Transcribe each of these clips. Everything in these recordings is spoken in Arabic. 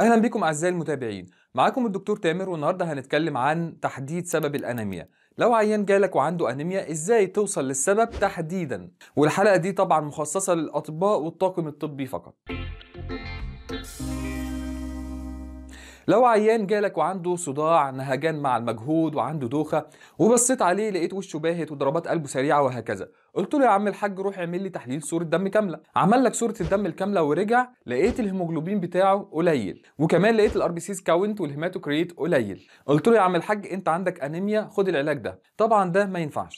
اهلا بكم اعزائي المتابعين معاكم الدكتور تامر والنهارده هنتكلم عن تحديد سبب الانيميا لو عيان جالك وعنده انيميا ازاي توصل للسبب تحديدا والحلقه دي طبعا مخصصه للاطباء والطاقم الطبي فقط لو عيان جالك وعنده صداع نهجان مع المجهود وعنده دوخه وبصيت عليه لقيت وشه باهت وضربات قلبه سريعه وهكذا قلت له يا عم الحاج روح اعمل لي تحليل صوره دم كامله عمل لك صوره الدم الكامله ورجع لقيت الهيموجلوبين بتاعه قليل وكمان لقيت الار بي سيز كاونت والهيماتوكريت قليل قلت له يا عم الحاج انت عندك انيميا خد العلاج ده طبعا ده ما ينفعش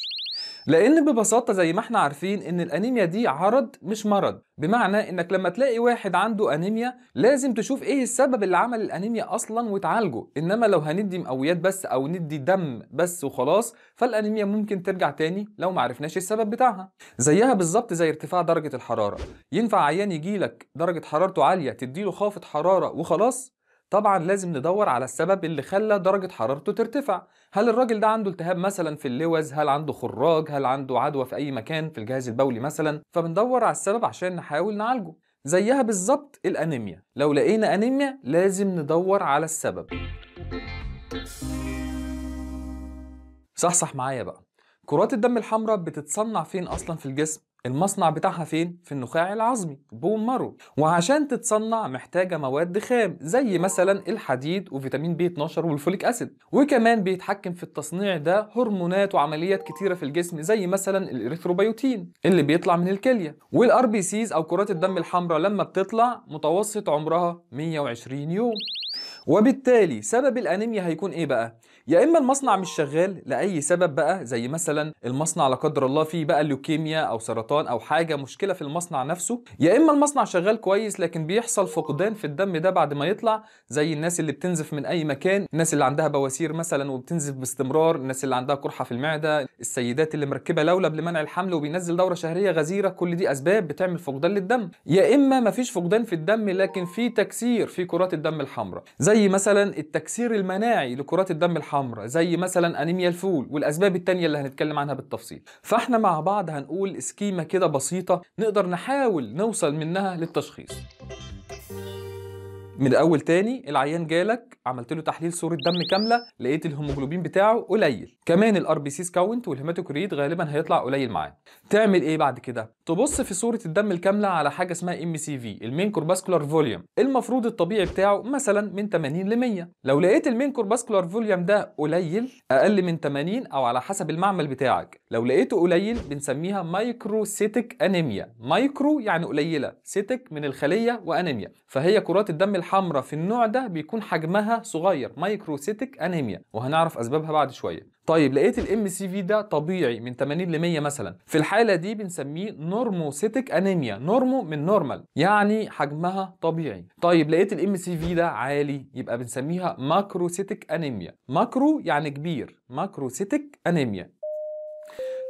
لان ببساطه زي ما احنا عارفين ان الانيميا دي عرض مش مرض بمعنى انك لما تلاقي واحد عنده انيميا لازم تشوف ايه السبب اللي عمل الانيميا اصلا وتعالجه انما لو هندي مقويات بس او ندي دم بس وخلاص فالانيميا ممكن ترجع تاني لو ما عرفناش السبب بتاعها زيها بالظبط زي ارتفاع درجه الحراره ينفع عيان يجيلك درجه حرارته عاليه تديله خافض حراره وخلاص طبعا لازم ندور على السبب اللي خلى درجة حرارته ترتفع هل الراجل ده عنده التهاب مثلا في اللوز هل عنده خراج هل عنده عدوى في أي مكان في الجهاز البولي مثلا فبندور على السبب عشان نحاول نعالجه زيها بالظبط الأنيميا لو لقينا أنيميا لازم ندور على السبب صحصح معايا بقى كرات الدم الحمراء بتتصنع فين أصلا في الجسم المصنع بتاعها فين؟ في النخاع العظمي بون مارو وعشان تتصنع محتاجة مواد خام زي مثلا الحديد وفيتامين بي 12 والفوليك أسيد وكمان بيتحكم في التصنيع ده هرمونات وعمليات كتيرة في الجسم زي مثلا الإريثروبيوتين اللي بيطلع من الكلية والار بي سيز أو كرات الدم الحمراء لما بتطلع متوسط عمرها 120 يوم وبالتالي سبب الأنيميا هيكون إيه بقى؟ يا اما المصنع مش شغال لاي سبب بقى زي مثلا المصنع لا قدر الله فيه بقى لوكيميا او سرطان او حاجه مشكله في المصنع نفسه يا اما المصنع شغال كويس لكن بيحصل فقدان في الدم ده بعد ما يطلع زي الناس اللي بتنزف من اي مكان الناس اللي عندها بواسير مثلا وبتنزف باستمرار الناس اللي عندها قرحه في المعده السيدات اللي مركبه لولب لمنع الحمل وبينزل دوره شهريه غزيره كل دي اسباب بتعمل فقدان للدم يا اما مفيش فقدان في الدم لكن في تكسير في كرات الدم الحمراء زي مثلا التكسير المناعي لكرات الدم الحمراء حمراء زي مثلا انيميا الفول والاسباب التانية اللي هنتكلم عنها بالتفصيل فاحنا مع بعض هنقول سكيما كده بسيطة نقدر نحاول نوصل منها للتشخيص من الاول تاني العيان جالك عملت له تحليل صوره دم كامله لقيت الهيموجلوبين بتاعه قليل كمان الار بي سيز كاونت والهيماتوكريت غالبا هيطلع قليل معاه تعمل ايه بعد كده تبص في صوره الدم الكامله على حاجه اسمها ام سي في المين كورباسكولار فوليوم المفروض الطبيعي بتاعه مثلا من 80 ل 100 لو لقيت المين كورباسكولار فوليوم ده قليل اقل من 80 او على حسب المعمل بتاعك لو لقيته قليل بنسميها مايكروسيتك انيميا مايكرو يعني قليله سيتك من الخليه وانيميا فهي كرات الدم الحمراء في النوع ده بيكون حجمها صغير مايكروسيتك انيميا وهنعرف اسبابها بعد شويه طيب لقيت الام سي في ده طبيعي من 80 ل 100 مثلا في الحاله دي بنسميه نورموسيتك انيميا نورمو من نورمال يعني حجمها طبيعي طيب لقيت الام سي في ده عالي يبقى بنسميها ماكروسيتك انيميا ماكرو يعني كبير ماكروسيتك انيميا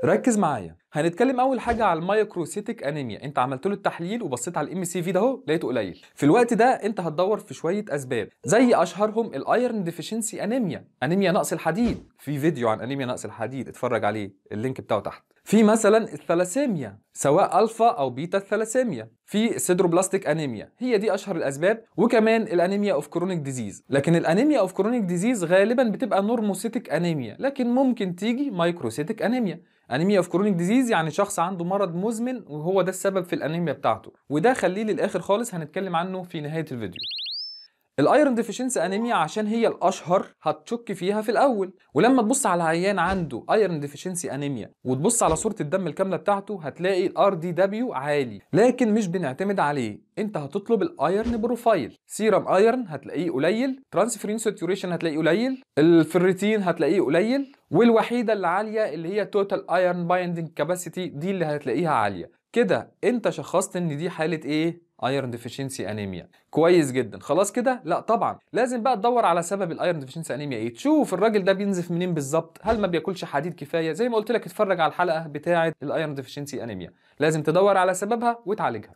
ركز معايا هنتكلم اول حاجه على المايكروسيتيك انيميا انت عملت له التحليل وبصيت على الام سي في ده اهو لقيته قليل في الوقت ده انت هتدور في شويه اسباب زي اشهرهم الايرن ديفيشنسي انيميا انيميا نقص الحديد في فيديو عن انيميا نقص الحديد اتفرج عليه اللينك بتاعه تحت في مثلا الثلاسيميا سواء الفا او بيتا الثلاسيميا في السيدروبلاستيك انيميا هي دي اشهر الاسباب وكمان الانيميا اوف كرونيك ديزيز لكن الانيميا اوف كرونيك ديزيز غالبا بتبقى نورموسيتيك انيميا لكن ممكن تيجي مايكروسيتيك انيميا انيميا اوف كرونيك ديزيز يعني شخص عنده مرض مزمن وهو ده السبب في الانيميا بتاعته وده خليه للاخر خالص هنتكلم عنه في نهايه الفيديو الايرون ديفيشنسي انيميا عشان هي الاشهر هتشك فيها في الاول ولما تبص على عيان عنده ايرون ديفيشنسي انيميا وتبص على صوره الدم الكامله بتاعته هتلاقي الار دي دبليو عالي لكن مش بنعتمد عليه انت هتطلب الايرن بروفايل سيرم ايرن هتلاقيه قليل ترانسفيرين ساتوريشن هتلاقيه قليل الفريتين هتلاقيه قليل والوحيده اللي عاليه اللي هي توتال ايرن بايندنج كاباسيتي دي اللي هتلاقيها عاليه كده انت شخصت ان دي حاله ايه ايرون ديفيشنسي انيميا كويس جدا خلاص كده لا طبعا لازم بقى تدور على سبب الايرون ديفيشنسي انيميا ايه تشوف الراجل ده بينزف منين بالظبط هل ما بياكلش حديد كفايه زي ما قلت لك اتفرج على الحلقه بتاعه الايرون ديفيشنسي انيميا لازم تدور على سببها وتعالجها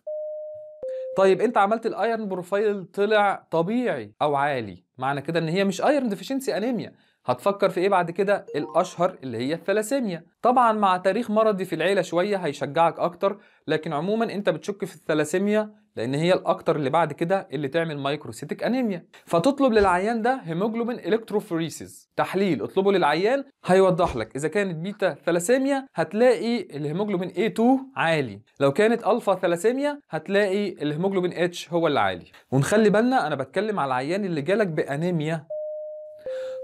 طيب انت عملت الايرن بروفايل طلع طبيعي او عالي معنى كده ان هي مش ايرن ديفيشنسي انيميا هتفكر في ايه بعد كده الاشهر اللي هي الثلاسيميا طبعا مع تاريخ مرضي في العيله شويه هيشجعك اكتر لكن عموما انت بتشك في الثلاسيميا لان هي الاكتر اللي بعد كده اللي تعمل مايكروسيتك انيميا فتطلب للعيان ده هيموجلوبين الكتروفوريسيس تحليل اطلبه للعيان هيوضح لك اذا كانت بيتا ثلاسيميا هتلاقي الهيموجلوبين A2 عالي لو كانت الفا ثلاسيميا هتلاقي الهيموجلوبين H هو اللي عالي ونخلي بالنا انا بتكلم على العيان اللي جالك بانيميا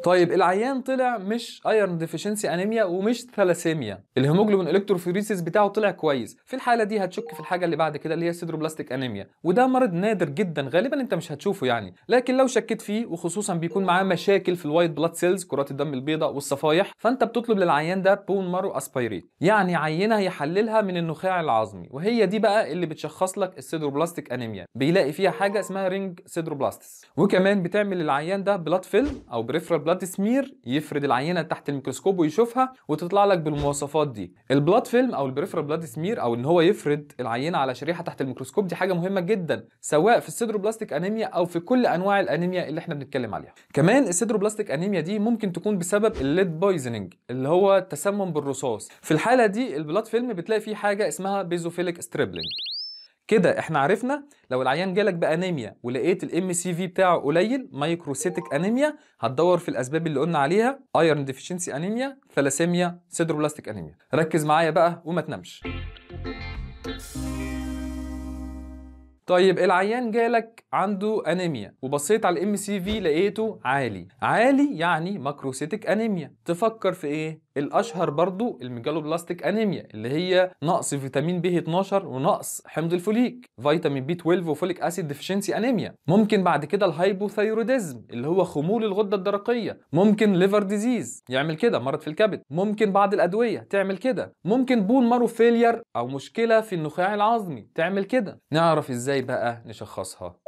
طيب العيان طلع مش ايرن ديفيشنسي انيميا ومش ثلاسيميا الهيموجلوبين الكتروفوريسيس بتاعه طلع كويس في الحاله دي هتشك في الحاجه اللي بعد كده اللي هي السيدروبلاستيك انيميا وده مرض نادر جدا غالبا انت مش هتشوفه يعني لكن لو شكيت فيه وخصوصا بيكون معاه مشاكل في الوايت بلاد سيلز كرات الدم البيضاء والصفائح فانت بتطلب للعيان ده بون مارو اسبيريت يعني عينه هيحللها من النخاع العظمي وهي دي بقى اللي بتشخص لك السيدروبلاستيك انيميا بيلاقي فيها حاجه اسمها رينج سيدروبلاستس وكمان بتعمل للعيان ده بلاد فيلم او بريفرال بلاد سمير يفرد العينه تحت الميكروسكوب ويشوفها وتطلع لك بالمواصفات دي البلاد فيلم او البريفرال بلاد سمير او ان هو يفرد العينه على شريحه تحت الميكروسكوب دي حاجه مهمه جدا سواء في السيدروبلاستيك انيميا او في كل انواع الانيميا اللي احنا بنتكلم عليها كمان السيدروبلاستيك انيميا دي ممكن تكون بسبب الليد بويزنينج اللي هو التسمم بالرصاص في الحاله دي البلاد فيلم بتلاقي فيه حاجه اسمها بيزوفيليك ستريبلينج كده احنا عرفنا لو العيان جالك بانيميا ولقيت الام سي في بتاعه قليل مايكروسيتك انيميا هتدور في الاسباب اللي قلنا عليها ايرن ديفيشنسي انيميا ثلاسيميا سيدروبلاستيك انيميا ركز معايا بقى وما تنامش طيب العيان جالك عنده انيميا وبصيت على الام سي في لقيته عالي عالي يعني ماكروسيتك انيميا تفكر في ايه الاشهر برضو الميجالوبلاستيك انيميا اللي هي نقص فيتامين بي 12 ونقص حمض الفوليك فيتامين بي 12 وفوليك اسيد ديفيشنسي انيميا ممكن بعد كده الهايبوثايروديزم اللي هو خمول الغده الدرقيه ممكن ليفر ديزيز يعمل كده مرض في الكبد ممكن بعض الادويه تعمل كده ممكن بون مارو فيلير او مشكله في النخاع العظمي تعمل كده نعرف ازاي بقى نشخصها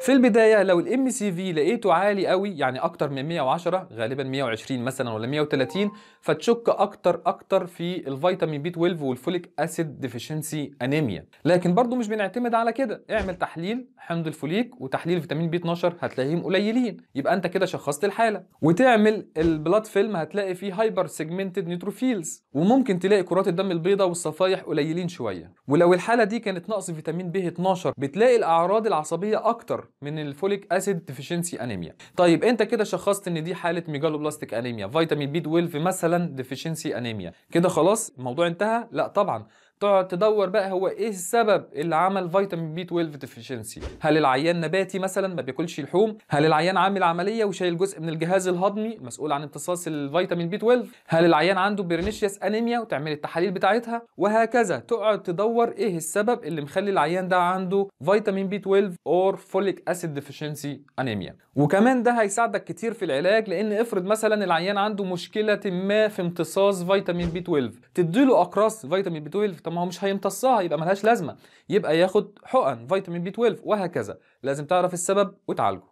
في البدايه لو الام سي في لقيته عالي قوي يعني اكتر من 110 غالبا 120 مثلا ولا 130 فتشك اكتر اكتر في الفيتامين بي 12 والفوليك اسيد ديفيشنسي انيميا لكن برضو مش بنعتمد على كده اعمل تحليل حمض الفوليك وتحليل فيتامين بي 12 هتلاقيهم قليلين يبقى انت كده شخصت الحاله وتعمل البلاد فيلم هتلاقي فيه هايبر سيجمنتد نيتروفيلز وممكن تلاقي كرات الدم البيضاء والصفائح قليلين شويه ولو الحاله دي كانت نقص فيتامين بي 12 بتلاقي الاعراض العصبيه اكتر من الفوليك اسيد ديفيشنسي انيميا طيب انت كده شخصت ان دي حاله ميجالوبلاستيك انيميا فيتامين بي 12 مثلا ديفيشنسي انيميا كده خلاص الموضوع انتهى لا طبعا تقعد تدور بقى هو ايه السبب اللي عمل فيتامين بي 12 ديفيشنسي هل العيان نباتي مثلا ما بياكلش لحوم هل العيان عامل عمليه وشايل جزء من الجهاز الهضمي المسؤول عن امتصاص الفيتامين بي 12 هل العيان عنده بيرنيشيس انيميا وتعمل التحاليل بتاعتها وهكذا تقعد تدور ايه السبب اللي مخلي العيان ده عنده فيتامين بي 12 اور فوليك اسيد ديفيشنسي انيميا وكمان ده هيساعدك كتير في العلاج لان افرض مثلا العيان عنده مشكله ما في امتصاص فيتامين بي 12 تديله اقراص فيتامين بي 12 طب ما هو مش هيمتصها يبقى ملهاش لازمه يبقى ياخد حقن فيتامين بي 12 وهكذا لازم تعرف السبب وتعالجه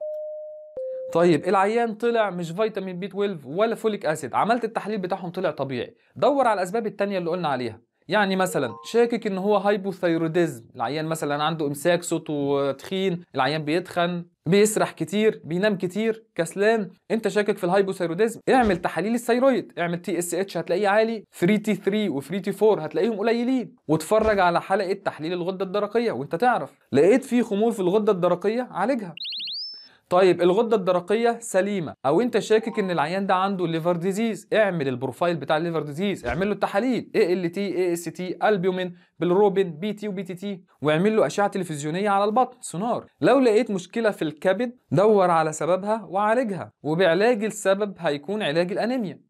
طيب العيان طلع مش فيتامين بي 12 ولا فوليك اسيد عملت التحليل بتاعهم طلع طبيعي دور على الاسباب التانية اللي قلنا عليها يعني مثلا شاكك ان هو هايبوثيروديزم العيان مثلا عنده امساك صوته تخين العيان بيتخن بيسرح كتير بينام كتير كسلان انت شاكك في الهايبوثيروديزم اعمل تحاليل الثيرويد اعمل تي اس اتش هتلاقيه عالي 3 تي 3 و 3 تي 4 هتلاقيهم قليلين واتفرج على حلقه تحليل الغده الدرقيه وانت تعرف لقيت في خمول في الغده الدرقيه عالجها طيب الغده الدرقيه سليمه او انت شاكك ان العيان ده عنده ليفر ديزيز اعمل البروفايل بتاع الليفر ديزيز اعمل له التحاليل اي ال تي اي اس تي البيومين بالروبين بي تي وبي تي تي واعمل له اشعه تلفزيونيه على البطن سونار لو لقيت مشكله في الكبد دور على سببها وعالجها وبعلاج السبب هيكون علاج الانيميا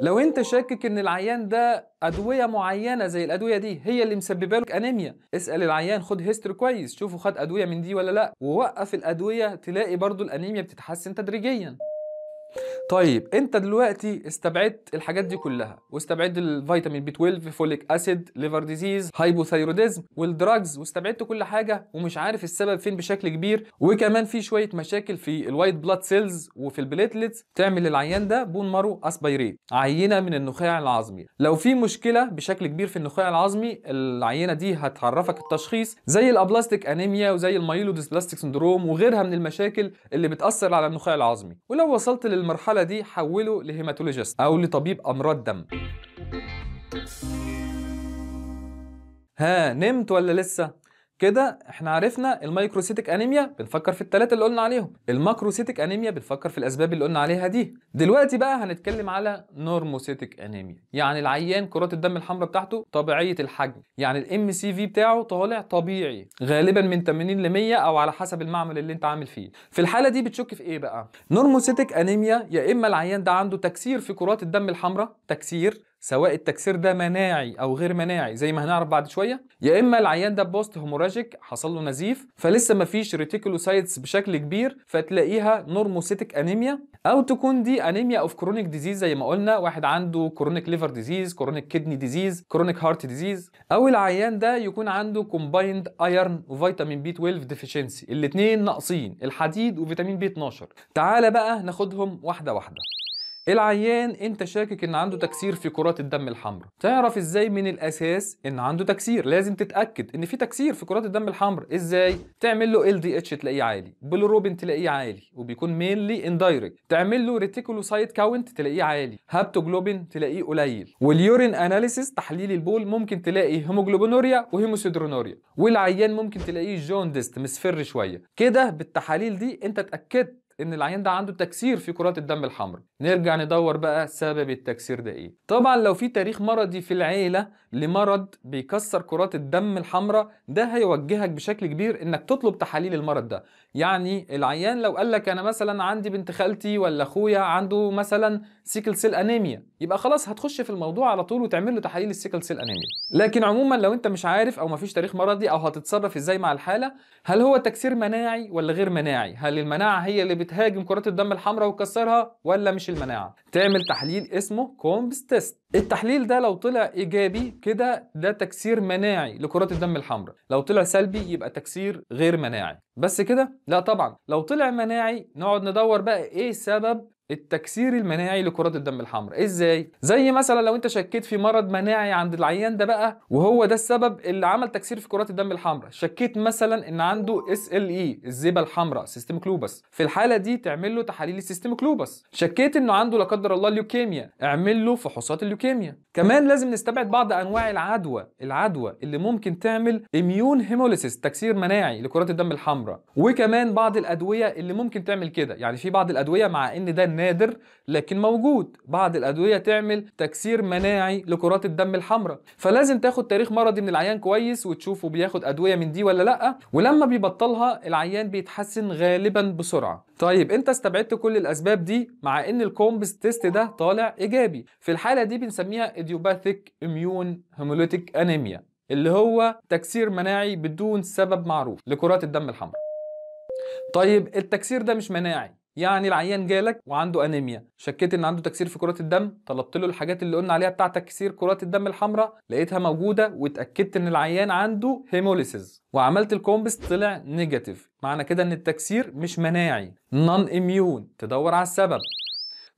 لو انت شاكك ان العيان ده ادويه معينه زي الادويه دي هي اللي مسببه لك انيميا اسال العيان خد هيستوري كويس شوفه خد ادويه من دي ولا لا ووقف الادويه تلاقي برضو الانيميا بتتحسن تدريجيا طيب انت دلوقتي استبعدت الحاجات دي كلها واستبعدت الفيتامين بي 12 فوليك اسيد ليفر ديزيز هايبوثايروديزم والدراجز واستبعدت كل حاجه ومش عارف السبب فين بشكل كبير وكمان في شويه مشاكل في الوايت بلاد سيلز وفي البليتلتس تعمل للعيان ده بون مارو اسبيريت عينه من النخاع العظمي لو في مشكله بشكل كبير في النخاع العظمي العينه دي هتعرفك التشخيص زي الابلاستيك انيميا وزي ديسبلاستيك سندروم وغيرها من المشاكل اللي بتاثر على النخاع العظمي ولو وصلت لل المرحلة دي حوله لهيماتولوجيست أو لطبيب أمراض دم ها نمت ولا لسه؟ كده احنا عرفنا المايكروسيتيك انيميا بنفكر في الثلاثه اللي قلنا عليهم الماكروسيتيك انيميا بنفكر في الاسباب اللي قلنا عليها دي دلوقتي بقى هنتكلم على نورموسيتيك انيميا يعني العيان كرات الدم الحمراء بتاعته طبيعيه الحجم يعني الام سي في بتاعه طالع طبيعي غالبا من 80 ل 100 او على حسب المعمل اللي انت عامل فيه في الحاله دي بتشك في ايه بقى نورموسيتيك انيميا يا اما العيان ده عنده تكسير في كرات الدم الحمراء تكسير سواء التكسير ده مناعي او غير مناعي زي ما هنعرف بعد شويه يا اما العيان ده بوست هيموراجيك حصل له نزيف فلسه مفيش ريتيكولوسايتس بشكل كبير فتلاقيها نورموسيتك انيميا او تكون دي انيميا اوف كرونيك ديزيز زي ما قلنا واحد عنده كرونيك ليفر ديزيز كرونيك كدني ديزيز كرونيك هارت ديزيز او العيان ده يكون عنده كومبايند ايرن وفيتامين بي 12 ديفيشنسي الاثنين ناقصين الحديد وفيتامين بي 12 تعالى بقى ناخدهم واحده واحده العيان انت شاكك ان عنده تكسير في كرات الدم الحمراء تعرف ازاي من الاساس ان عنده تكسير لازم تتاكد ان في تكسير في كرات الدم الحمراء ازاي تعمل له ال دي اتش تلاقيه عالي بلوروبين تلاقيه عالي وبيكون مينلي اندايركت تعمل له ريتيكولوسايت كاونت تلاقيه عالي هابتوجلوبين تلاقيه قليل واليورين اناليسيس تحليل البول ممكن تلاقي هيموجلوبينوريا وهيموسيدرونوريا والعيان ممكن تلاقيه جونديست مصفر شويه كده بالتحاليل دي انت اتاكدت ان العيان ده عنده تكسير في كرات الدم الحمراء نرجع ندور بقى سبب التكسير ده ايه طبعا لو في تاريخ مرضي في العيله لمرض بيكسر كرات الدم الحمراء ده هيوجهك بشكل كبير انك تطلب تحاليل المرض ده يعني العيان لو قال لك انا مثلا عندي بنت خالتي ولا اخويا عنده مثلا سيكل سيل انيميا يبقى خلاص هتخش في الموضوع على طول وتعمل له تحاليل السيكل سيل انيميا لكن عموما لو انت مش عارف او مفيش تاريخ مرضي او هتتصرف ازاي مع الحاله هل هو تكسير مناعي ولا غير مناعي هل المناعه هي اللي بتهاجم كرات الدم الحمراء وتكسرها ولا مش المناعه تعمل تحليل اسمه كومبس تيست التحليل ده لو طلع ايجابي كده ده تكسير مناعي لكرات الدم الحمراء لو طلع سلبي يبقى تكسير غير مناعي بس كده لا طبعا لو طلع مناعي نقعد ندور بقى ايه سبب التكسير المناعي لكرات الدم الحمراء ازاي زي مثلا لو انت شكيت في مرض مناعي عند العيان ده بقى وهو ده السبب اللي عمل تكسير في كرات الدم الحمراء شكيت مثلا ان عنده اس ال اي الزيبه الحمراء سيستم كلوبس في الحاله دي تعمل له تحاليل السيستم كلوبس شكيت انه عنده لا قدر الله ليوكيميا اعمل له فحوصات اليوكيميا كمان لازم نستبعد بعض انواع العدوى العدوى اللي ممكن تعمل اميون هيموليسيس تكسير مناعي لكرات الدم الحمراء وكمان بعض الادويه اللي ممكن تعمل كده يعني في بعض الادويه مع ان ده نادر لكن موجود بعض الادويه تعمل تكسير مناعي لكرات الدم الحمراء فلازم تاخد تاريخ مرضي من العيان كويس وتشوفه بياخد ادويه من دي ولا لا ولما بيبطلها العيان بيتحسن غالبا بسرعه طيب انت استبعدت كل الاسباب دي مع ان الكومبس تيست ده طالع ايجابي في الحاله دي بنسميها ايديوباثيك اميون هيمولوتيك انيميا اللي هو تكسير مناعي بدون سبب معروف لكرات الدم الحمراء طيب التكسير ده مش مناعي يعني العيان جالك وعنده انيميا شكيت ان عنده تكسير في كرات الدم طلبت له الحاجات اللي قلنا عليها بتاع تكسير كرات الدم الحمراء لقيتها موجوده واتاكدت ان العيان عنده هيموليسيس وعملت الكومبس طلع نيجاتيف معنى كده ان التكسير مش مناعي نون اميون تدور على السبب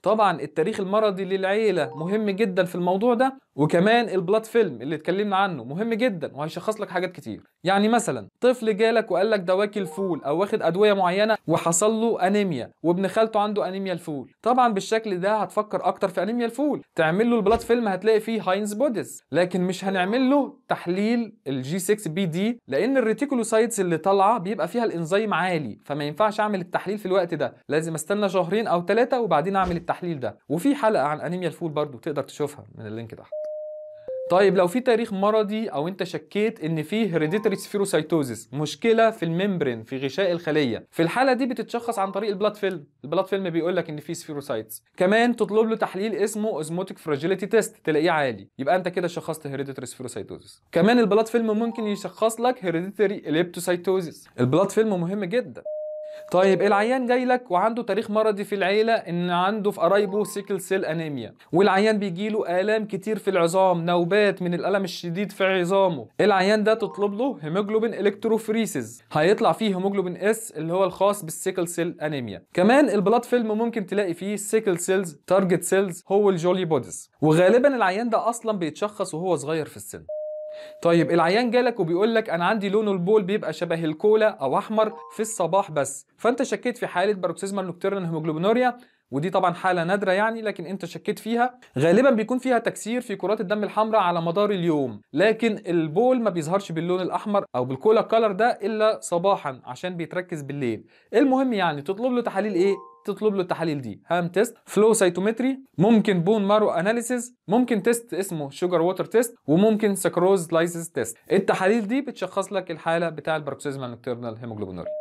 طبعا التاريخ المرضي للعيلة مهم جدا في الموضوع ده وكمان البلاد فيلم اللي اتكلمنا عنه مهم جدا وهيشخص لك حاجات كتير يعني مثلا طفل جالك وقال لك دواكي الفول او واخد ادويه معينه وحصل له انيميا وابن خالته عنده انيميا الفول طبعا بالشكل ده هتفكر اكتر في انيميا الفول تعمل له البلاد فيلم هتلاقي فيه هاينز بوديز لكن مش هنعمل له تحليل الجي 6 بي دي لان الريتيكولوسايتس اللي طالعه بيبقى فيها الانزيم عالي فما ينفعش اعمل التحليل في الوقت ده لازم استنى شهرين او ثلاثه وبعدين اعمل التحليل ده وفي حلقه عن انيميا الفول برضو تقدر تشوفها من اللينك تحت طيب لو في تاريخ مرضي او انت شكيت ان في هيريديتري سفيروسايتوزيس مشكله في الممبرين في غشاء الخليه في الحاله دي بتتشخص عن طريق البلاد فيلم البلاد فيلم بيقول لك ان في سفيروسايتس كمان تطلب له تحليل اسمه اوزموتيك فراجيليتي تيست تلاقيه عالي يبقى انت كده شخصت هيريديتري سفيروسايتوزيس كمان البلاد فيلم ممكن يشخص لك هيريديتري ليبتوسايتوزيس البلاد فيلم مهم جدا طيب العيان جاي لك وعنده تاريخ مرضي في العيله ان عنده في قرايبه سيكل سيل انيميا والعيان بيجي له الام كتير في العظام نوبات من الالم الشديد في عظامه العيان ده تطلب له هيموجلوبين الكتروفريسيس هيطلع فيه هيموجلوبين اس اللي هو الخاص بالسيكل سيل انيميا كمان البلاد فيلم ممكن تلاقي فيه سيكل سيلز تارجت سيلز هو الجولي بوديز وغالبا العيان ده اصلا بيتشخص وهو صغير في السن طيب العيان جالك وبيقول لك انا عندي لون البول بيبقى شبه الكولا او احمر في الصباح بس فانت شكيت في حاله باروكسيزمال نوكتيرنال هيموجلوبينوريا ودي طبعا حاله نادره يعني لكن انت شكيت فيها غالبا بيكون فيها تكسير في كرات الدم الحمراء على مدار اليوم لكن البول ما بيظهرش باللون الاحمر او بالكولا كلر ده الا صباحا عشان بيتركز بالليل المهم يعني تطلب له تحاليل ايه تطلب له التحاليل دي هام تيست فلو سيتومتري ممكن بون مارو اناليسيز ممكن تيست اسمه شوجر ووتر تيست وممكن سكروز لايسيز تيست التحاليل دي بتشخص لك الحاله بتاع الباركسيزمال نكترنال هيموجلوبينوريا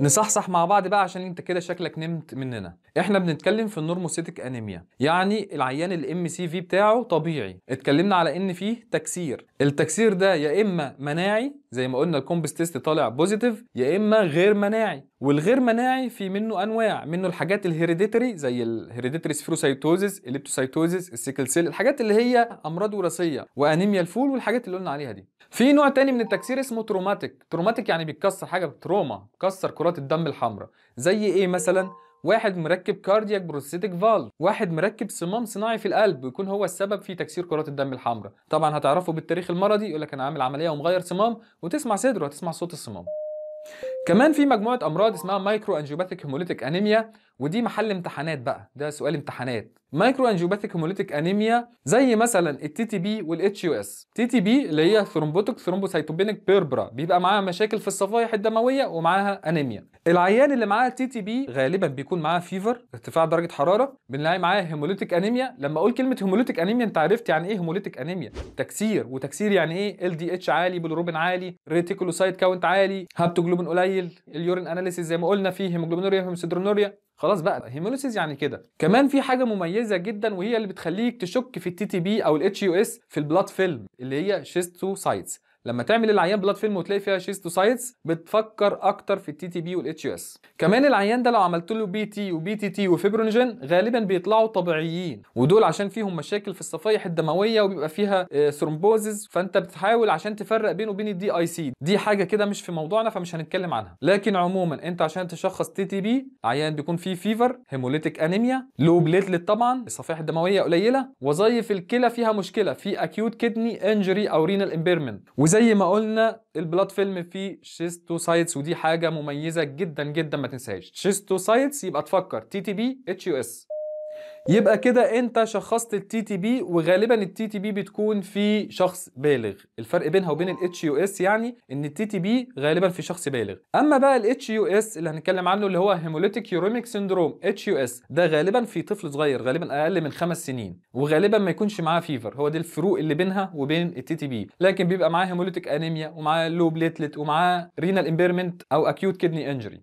نصحصح مع بعض بقى عشان انت كده شكلك نمت مننا احنا بنتكلم في النورموسيتك انيميا يعني العيان الام سي في بتاعه طبيعي اتكلمنا على ان فيه تكسير التكسير ده يا اما مناعي زي ما قلنا الكومبس تيست طالع بوزيتيف يا اما غير مناعي والغير مناعي في منه انواع منه الحاجات الهيريديتري زي الهيريديتري سفيروسايتوزيس الليبتوسايتوزيس السيكل سيل الحاجات اللي هي امراض وراثيه وانيميا الفول والحاجات اللي قلنا عليها دي في نوع تاني من التكسير اسمه تروماتيك تروماتيك يعني بيتكسر حاجه بتروما كسر كرات الدم الحمراء زي ايه مثلا واحد مركب كاردياك بروستيتك فالف واحد مركب صمام صناعي في القلب ويكون هو السبب في تكسير كرات الدم الحمراء طبعا هتعرفوا بالتاريخ المرضي يقول لك انا عامل عمليه ومغير صمام وتسمع صدره وتسمع صوت الصمام كمان في مجموعه امراض اسمها مايكرو انجيوباثيك هيموليتيك انيميا ودي محل امتحانات بقى ده سؤال امتحانات مايكرو انجيوباثيك هيموليتيك انيميا زي مثلا التي تي بي والاتش يو اس تي تي بي اللي هي ثرومبوتيك ثرومبوسايتوبينيك بيربرا بيبقى معاها مشاكل في الصفائح الدمويه ومعاها انيميا العيان اللي معاه تي تي بي غالبا بيكون معاه فيفر ارتفاع درجه حراره بنلاقي معاه هيموليتيك انيميا لما اقول كلمه هيموليتيك انيميا انت عرفت يعني ايه هيموليتيك انيميا تكسير وتكسير يعني ايه ال دي اتش عالي بالروبن عالي ريتيكولوسايت كاونت عالي هابتوجلوبين قليل اليورين اناليسيس زي ما قلنا فيه هيموجلوبينوريا هيموسيدرونوريا خلاص بقى هيموليسيس يعني كده كمان في حاجه مميزه جدا وهي اللي بتخليك تشك في التي تي بي او الاتش يو اس في البلاد فيلم اللي هي شيستوسايتس لما تعمل العيان بلاد فيلم وتلاقي فيها شيستوسايتس بتفكر اكتر في التي تي بي والاتش اس كمان العيان ده لو عملت له بي تي وبي تي تي وفيبرونجين غالبا بيطلعوا طبيعيين ودول عشان فيهم مشاكل في الصفائح الدمويه وبيبقى فيها ثرومبوزز آه، فانت بتحاول عشان تفرق بينه وبين الدي اي سي دي حاجه كده مش في موضوعنا فمش هنتكلم عنها لكن عموما انت عشان تشخص تي تي بي عيان بيكون فيه فيفر هيموليتيك انيميا لو بليتلت طبعا الصفائح الدمويه قليله وظايف الكلى فيها مشكله في اكيوت كدني انجري او رينال امبيرمنت وزي ما قلنا البلاد فيلم فيه شيستوسايتس ودي حاجه مميزه جدا جدا ما تنساهاش شيستوسايتس يبقى تفكر تي تي بي اتش يو اس يبقى كده انت شخصت التي تي بي وغالبا التي تي بي بتكون في شخص بالغ الفرق بينها وبين الاتش يو اس يعني ان التي تي بي غالبا في شخص بالغ اما بقى الاتش يو اس اللي هنتكلم عنه اللي هو هيموليتيك يوريميك سيندروم اتش يو اس ده غالبا في طفل صغير غالبا اقل من خمس سنين وغالبا ما يكونش معاه فيفر هو دي الفروق اللي بينها وبين التي تي بي لكن بيبقى معاه هيموليتيك انيميا ومعاه لو بليتلت ومعاه رينال امبيرمنت او اكيوت كدني انجري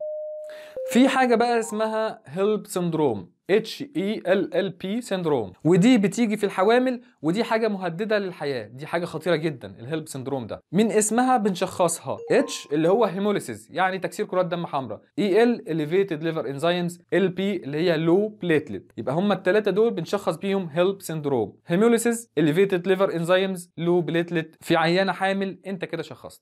في حاجه بقى اسمها هيلب سندروم اتش اي ال ال بي سندروم ودي بتيجي في الحوامل ودي حاجه مهدده للحياه دي حاجه خطيره جدا الهيلب سندروم ده من اسمها بنشخصها اتش اللي هو هيموليسيس يعني تكسير كرات دم حمراء اي ال اليفيتد ليفر انزيمز ال بي اللي هي لو بليتلت يبقى هم الثلاثه دول بنشخص بيهم هيلب سندروم هيموليسيس اليفيتد ليفر انزيمز لو بليتلت في عيانه حامل انت كده شخصت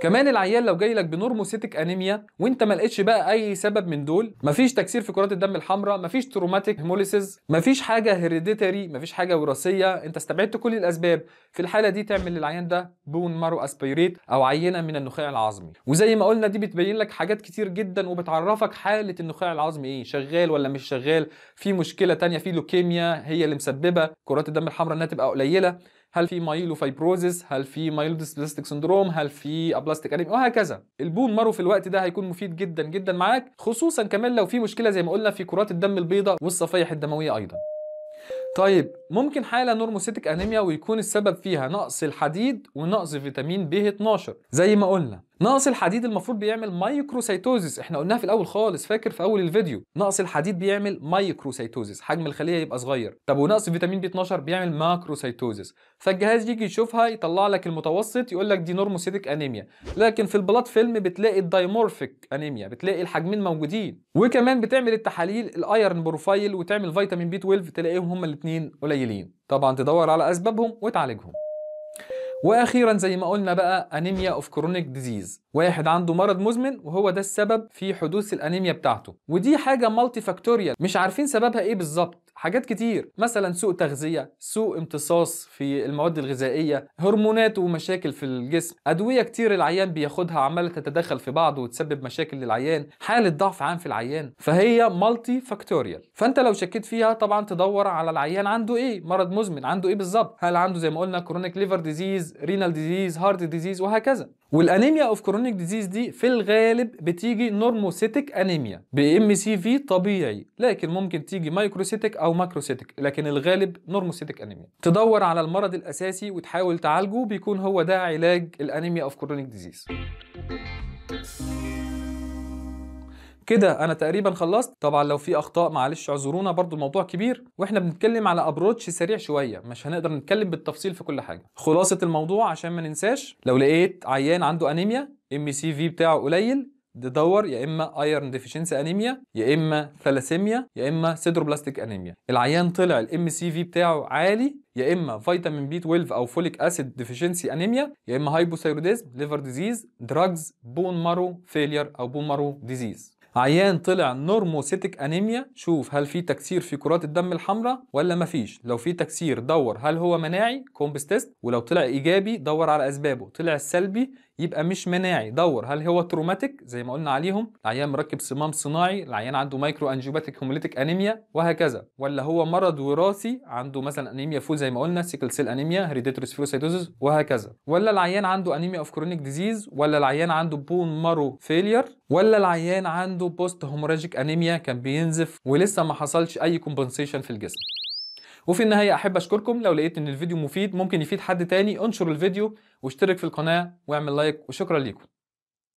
كمان العيان لو جاي لك بنورموسيتك انيميا وانت ما لقيتش بقى اي سبب من دول مفيش تكسير في كرات الدم الحمراء مفيش تروماتيك هيموليسيس مفيش حاجه هيريديتري مفيش حاجه وراثيه انت استبعدت كل الاسباب في الحاله دي تعمل للعيان ده بون مارو اسبيريت او عينه من النخاع العظمي وزي ما قلنا دي بتبين لك حاجات كتير جدا وبتعرفك حاله النخاع العظمي ايه شغال ولا مش شغال في مشكله تانية في لوكيميا هي اللي مسببه كرات الدم الحمراء انها تبقى قليله هل في مايلوفايبروزيس هل في مايلوديسبلاستيك سندروم هل في ابلاستيك انيميا وهكذا البون مارو في الوقت ده هيكون مفيد جدا جدا معاك خصوصا كمان لو في مشكله زي ما قلنا في كرات الدم البيضاء والصفائح الدمويه ايضا طيب ممكن حاله نورموسيتيك انيميا ويكون السبب فيها نقص الحديد ونقص فيتامين ب 12 زي ما قلنا نقص الحديد المفروض بيعمل مايكروسيتوزيس احنا قلناها في الاول خالص فاكر في اول الفيديو نقص الحديد بيعمل مايكروسيتوزيس حجم الخليه يبقى صغير طب ونقص فيتامين بي 12 بيعمل ماكروسيتوزيس فالجهاز يجي يشوفها يطلع لك المتوسط يقول لك دي نورموسيتيك انيميا لكن في البلاط فيلم بتلاقي الدايمورفيك انيميا بتلاقي الحجمين موجودين وكمان بتعمل التحاليل الايرن بروفايل وتعمل فيتامين بي 12 تلاقيهم هما الاثنين قليلين طبعا تدور على اسبابهم وتعالجهم واخيرا زي ما قلنا بقى انيميا اوف كرونيك ديزيز واحد عنده مرض مزمن وهو ده السبب في حدوث الانيميا بتاعته ودي حاجه مالتي فاكتوريال مش عارفين سببها ايه بالظبط حاجات كتير مثلا سوء تغذيه سوء امتصاص في المواد الغذائيه هرمونات ومشاكل في الجسم ادويه كتير العيان بياخدها عماله تتدخل في بعض وتسبب مشاكل للعيان حاله ضعف عام في العيان فهي مالتي فاكتوريال فانت لو شكيت فيها طبعا تدور على العيان عنده ايه مرض مزمن عنده ايه بالظبط هل عنده زي ما قلنا كرونيك ليفر ديزيز رينال ديزيز هارت ديزيز وهكذا والانيميا اوف كرونيك ديزيز دي في الغالب بتيجي نورموسيتك انيميا بام سي في طبيعي لكن ممكن تيجي مايكروسيتك او ماكروسيتك لكن الغالب نورموسيتك انيميا تدور على المرض الاساسي وتحاول تعالجه بيكون هو ده علاج الانيميا اوف كرونيك ديزيز كده انا تقريبا خلصت طبعا لو في اخطاء معلش اعذرونا برضو الموضوع كبير واحنا بنتكلم على ابروتش سريع شويه مش هنقدر نتكلم بالتفصيل في كل حاجه خلاصه الموضوع عشان ما ننساش لو لقيت عيان عنده انيميا ام سي في بتاعه قليل تدور يا اما ايرن ديفيشنسي انيميا يا اما ثلاسيميا يا اما سيدروبلاستيك انيميا العيان طلع الام سي في بتاعه عالي يا اما فيتامين بي 12 او فوليك اسيد ديفيشنسي انيميا يا اما هايبوثايروديزم ليفر ديزيز دراجز بون مارو فيلير او بون مارو ديزيز عيان طلع نورموسيتك انيميا شوف هل في تكسير في كرات الدم الحمراء ولا مفيش لو في تكسير دور هل هو مناعي كومبس تيست ولو طلع ايجابي دور على اسبابه طلع السلبي يبقى مش مناعي دور هل هو تروماتيك زي ما قلنا عليهم العيان مركب صمام صناعي العيان عنده مايكرو انجيوباتيك هيموليتيك انيميا وهكذا ولا هو مرض وراثي عنده مثلا انيميا فول زي ما قلنا سيكل سيل انيميا هيريديتري سفيروسايتوزيس وهكذا ولا العيان عنده انيميا اوف كرونيك ديزيز ولا العيان عنده بون مارو فيلير ولا العيان عنده بوست هيموراجيك انيميا كان بينزف ولسه ما حصلش اي كومبنسيشن في الجسم وفي النهايه احب اشكركم لو لقيت ان الفيديو مفيد ممكن يفيد حد تاني انشر الفيديو واشترك في القناه واعمل لايك وشكرا ليكم